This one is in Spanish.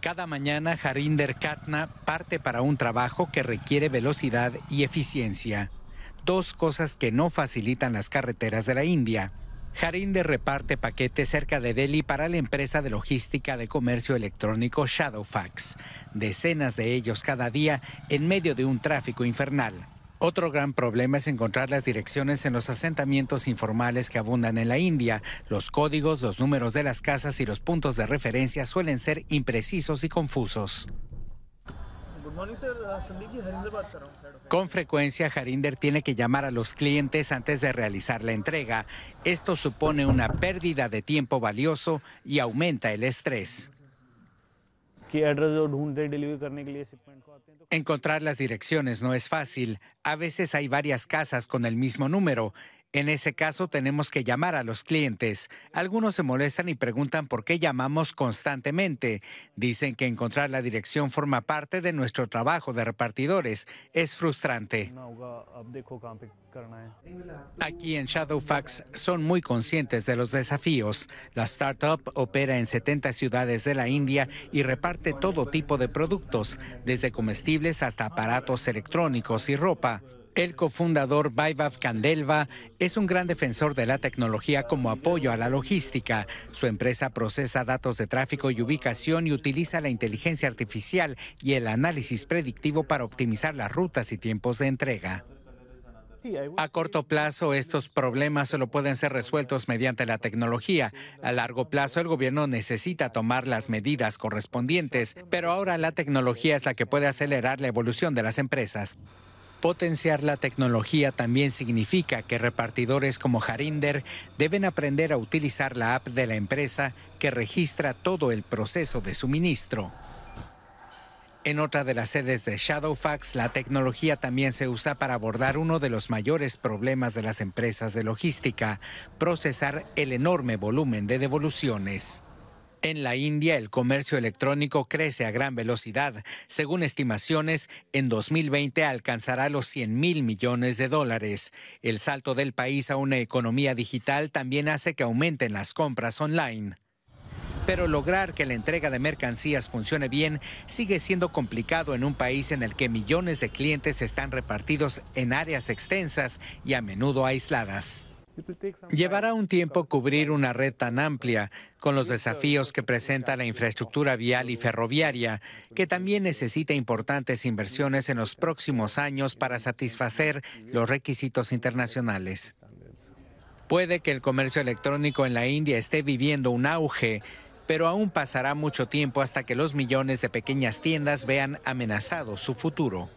Cada mañana Harinder Katna parte para un trabajo que requiere velocidad y eficiencia, dos cosas que no facilitan las carreteras de la India. Harinder reparte paquetes cerca de Delhi para la empresa de logística de comercio electrónico Shadowfax, decenas de ellos cada día en medio de un tráfico infernal. Otro gran problema es encontrar las direcciones en los asentamientos informales que abundan en la India. Los códigos, los números de las casas y los puntos de referencia suelen ser imprecisos y confusos. Con frecuencia, Harinder tiene que llamar a los clientes antes de realizar la entrega. Esto supone una pérdida de tiempo valioso y aumenta el estrés. Encontrar las direcciones no es fácil. A veces hay varias casas con el mismo número en ese caso tenemos que llamar a los clientes. Algunos se molestan y preguntan por qué llamamos constantemente. Dicen que encontrar la dirección forma parte de nuestro trabajo de repartidores. Es frustrante. Aquí en Shadowfax son muy conscientes de los desafíos. La startup opera en 70 ciudades de la India y reparte todo tipo de productos, desde comestibles hasta aparatos electrónicos y ropa. El cofundador Vaibhav Candelva es un gran defensor de la tecnología como apoyo a la logística. Su empresa procesa datos de tráfico y ubicación y utiliza la inteligencia artificial y el análisis predictivo para optimizar las rutas y tiempos de entrega. A corto plazo, estos problemas solo pueden ser resueltos mediante la tecnología. A largo plazo, el gobierno necesita tomar las medidas correspondientes, pero ahora la tecnología es la que puede acelerar la evolución de las empresas. Potenciar la tecnología también significa que repartidores como Harinder deben aprender a utilizar la app de la empresa que registra todo el proceso de suministro. En otra de las sedes de Shadowfax, la tecnología también se usa para abordar uno de los mayores problemas de las empresas de logística, procesar el enorme volumen de devoluciones. En la India, el comercio electrónico crece a gran velocidad. Según estimaciones, en 2020 alcanzará los 100 mil millones de dólares. El salto del país a una economía digital también hace que aumenten las compras online. Pero lograr que la entrega de mercancías funcione bien sigue siendo complicado en un país en el que millones de clientes están repartidos en áreas extensas y a menudo aisladas. Llevará un tiempo cubrir una red tan amplia, con los desafíos que presenta la infraestructura vial y ferroviaria, que también necesita importantes inversiones en los próximos años para satisfacer los requisitos internacionales. Puede que el comercio electrónico en la India esté viviendo un auge, pero aún pasará mucho tiempo hasta que los millones de pequeñas tiendas vean amenazado su futuro.